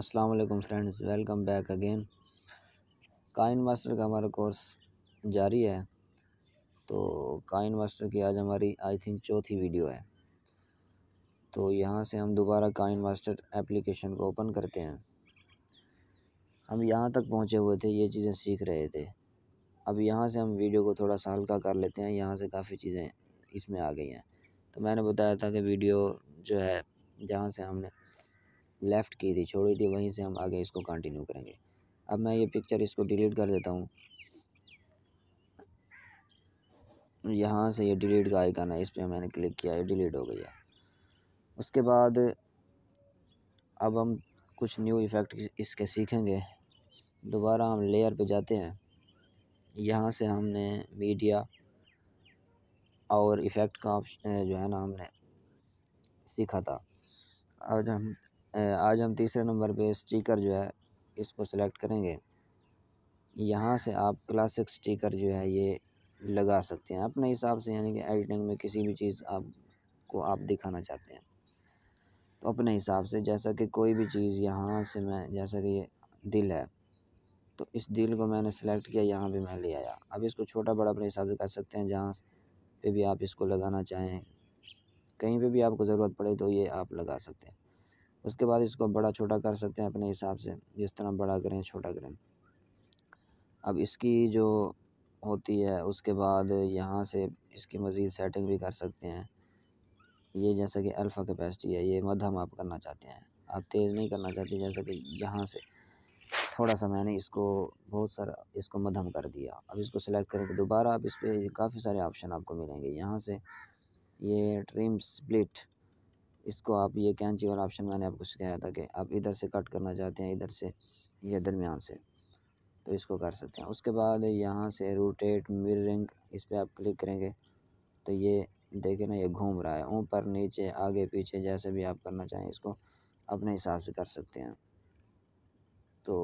अस्सलाम वालेकुम friends welcome back again KineMaster का हमारा कोर्स जारी है तो काइन मास्टर की आज हमारी आई थिंक चौथी वीडियो है तो यहाँ से हम दोबारा काइन मास्टर एप्लीकेशन को ओपन करते हैं हम यहाँ तक पहुँचे हुए थे ये चीज़ें सीख रहे थे अब यहाँ से हम वीडियो को थोड़ा सा हल्का कर लेते हैं यहाँ से काफ़ी चीज़ें इसमें आ गई हैं तो मैंने बताया था कि वीडियो जो है जहाँ से हमने लेफ़्ट की थी छोड़ी थी वहीं से हम आगे इसको कंटिन्यू करेंगे अब मैं ये पिक्चर इसको डिलीट कर देता हूँ यहाँ से ये डिलीट का आइकन है इस पर मैंने क्लिक किया ये डिलीट हो गई है उसके बाद अब हम कुछ न्यू इफ़ेक्ट इसके सीखेंगे दोबारा हम लेयर पे जाते हैं यहाँ से हमने मीडिया और इफ़ेक्ट का जो है ना हमने सीखा था आज हम आज हम तीसरे नंबर पे स्टिकर जो है इसको सिलेक्ट करेंगे यहाँ से आप क्लासिक स्टिकर जो है ये लगा सकते हैं अपने हिसाब से यानी कि एडिटिंग में किसी भी चीज़ आपको आप दिखाना चाहते हैं तो अपने हिसाब से जैसा कि कोई भी चीज़ यहाँ से मैं जैसा कि ये दिल है तो इस दिल को मैंने सेलेक्ट किया यहाँ पे मैं ले आया अब इसको छोटा बड़ा अपने हिसाब से कर सकते हैं जहाँ पे भी आप इसको लगाना चाहें कहीं पे भी आपको ज़रूरत पड़े तो ये आप लगा सकते हैं उसके बाद इसको बड़ा छोटा कर सकते हैं अपने हिसाब से जिस तरह बड़ा करें छोटा करें अब इसकी जो होती है उसके बाद यहाँ से इसकी मज़ीद सेटिंग भी कर सकते हैं ये जैसा कि अल्फ़ा कैपेसिटी है ये मध्यम आप करना चाहते हैं आप तेज़ नहीं करना चाहते जैसा कि यहाँ से थोड़ा सा मैंने इसको बहुत सारा इसको मध्यम कर दिया अब इसको सिलेक्ट करके दोबारा आप इस पर काफ़ी सारे ऑप्शन आपको मिलेंगे यहाँ से ये ट्रिम स्प्लिट इसको आप ये कैंची वाला ऑप्शन मैंने आपको सिखाया था कि आप इधर से कट करना चाहते हैं इधर से या दरमियान से तो इसको कर सकते हैं उसके बाद यहाँ से रोटेट मिररिंग इस पर आप क्लिक करेंगे तो ये देखें ना ये घूम रहा है ऊपर नीचे आगे पीछे जैसे भी आप करना चाहें इसको अपने हिसाब से कर सकते हैं तो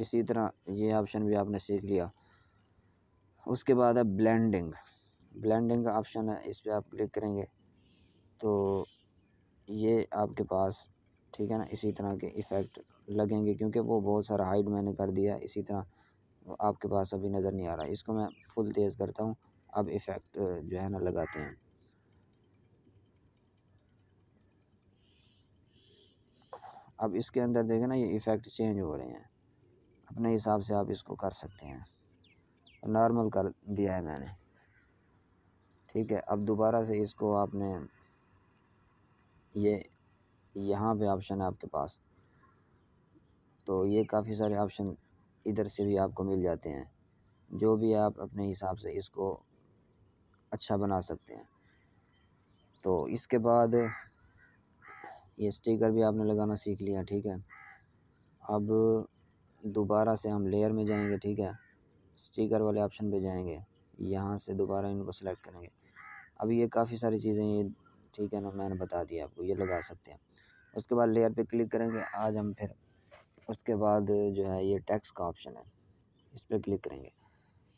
इसी तरह ये ऑप्शन भी आपने सीख लिया उसके बाद है ब्लेंडिंग ब्लेंडिंग का ऑप्शन है इस पर आप क्लिक करेंगे तो ये आपके पास ठीक है ना इसी तरह के इफ़ेक्ट लगेंगे क्योंकि वो बहुत सारा हाइट मैंने कर दिया इसी तरह आपके पास अभी नज़र नहीं आ रहा इसको मैं फुल तेज़ करता हूँ अब इफ़ेक्ट जो है ना लगाते हैं अब इसके अंदर देखें ना ये इफ़ेक्ट चेंज हो रहे हैं अपने हिसाब से आप इसको कर सकते हैं नॉर्मल कर दिया है मैंने ठीक है अब दोबारा से इसको आपने ये यहाँ पे ऑप्शन है आपके पास तो ये काफ़ी सारे ऑप्शन इधर से भी आपको मिल जाते हैं जो भी आप अपने हिसाब से इसको अच्छा बना सकते हैं तो इसके बाद ये स्टिकर भी आपने लगाना सीख लिया ठीक है अब दोबारा से हम लेयर में जाएंगे ठीक है स्टिकर वाले ऑप्शन पे जाएंगे यहाँ से दोबारा इनको सेलेक्ट करेंगे अब ये काफ़ी सारी चीज़ें ये ठीक है ना मैंने बता दिया आपको ये लगा सकते हैं उसके बाद लेयर पे क्लिक करेंगे आज हम फिर उसके बाद जो है ये टैक्स का ऑप्शन है इस पर क्लिक करेंगे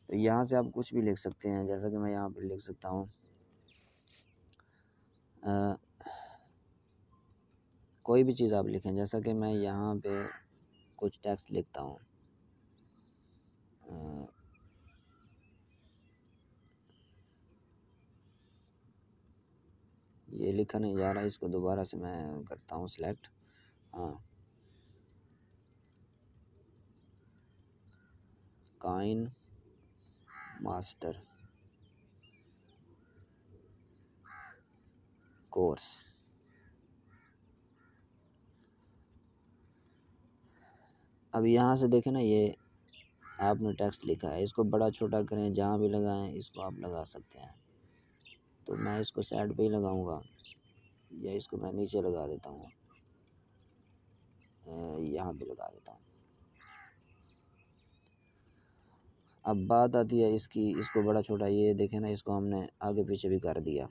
तो यहाँ से आप कुछ भी लिख सकते हैं जैसा कि मैं यहाँ पर लिख सकता हूँ कोई भी चीज़ आप लिखें जैसा कि मैं यहाँ पे कुछ टैक्स लिखता हूँ ये लिखा नहीं जा रहा है इसको दोबारा से मैं करता हूँ सिलेक्ट हाँ काइन मास्टर कोर्स अब यहाँ से देखें ना ये आपने टेक्स्ट लिखा है इसको बड़ा छोटा करें जहाँ भी लगाएं इसको आप लगा सकते हैं तो मैं इसको साइड पे ही लगाऊंगा या इसको मैं नीचे लगा देता हूँ यहाँ पे लगा देता हूँ अब बात आती है इसकी इसको बड़ा छोटा ये देखें ना इसको हमने आगे पीछे भी कर दिया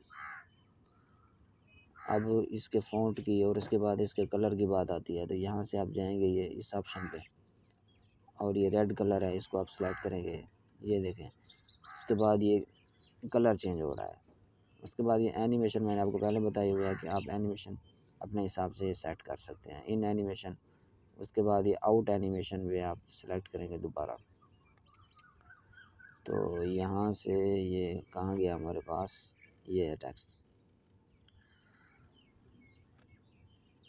अब इसके फ़ॉन्ट की और इसके बाद इसके कलर की बात आती है तो यहाँ से आप जाएंगे ये इस ऑप्शन पे और ये रेड कलर है इसको आप सेलेक्ट करेंगे ये देखें इसके बाद ये कलर चेंज हो रहा है उसके बाद ये एनिमेशन मैंने आपको पहले बताया हुआ है कि आप एनिमेशन अपने हिसाब से ये सेट कर सकते हैं इन एनिमेशन उसके बाद ये आउट एनिमेशन भी आप सेलेक्ट करेंगे दोबारा तो यहाँ से ये कहाँ गया हमारे पास ये है टेक्स्ट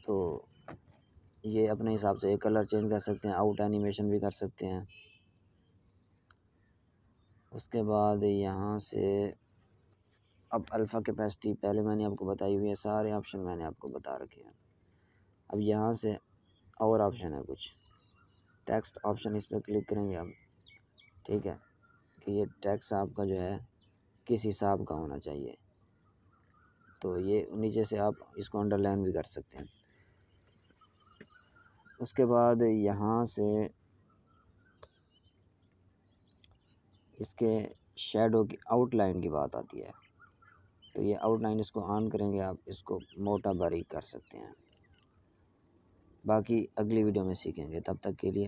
तो ये अपने हिसाब से एक कलर चेंज कर सकते हैं आउट एनिमेशन भी कर सकते हैं उसके बाद यहाँ से अब अल्फ़ा कैपेसिटी पहले मैंने आपको बताई हुई है सारे ऑप्शन मैंने आपको बता रखे हैं अब यहाँ से और ऑप्शन है कुछ टेक्स्ट ऑप्शन इस पर क्लिक करेंगे अब ठीक है कि ये टैक्स आपका जो है किस हिसाब का होना चाहिए तो ये नीचे से आप इसको अंडरलाइन भी कर सकते हैं उसके बाद यहाँ से इसके शेडो की आउटलाइन की बात आती है तो ये आउटलाइन इसको ऑन करेंगे आप इसको मोटा बारीक कर सकते हैं बाकी अगली वीडियो में सीखेंगे तब तक के लिए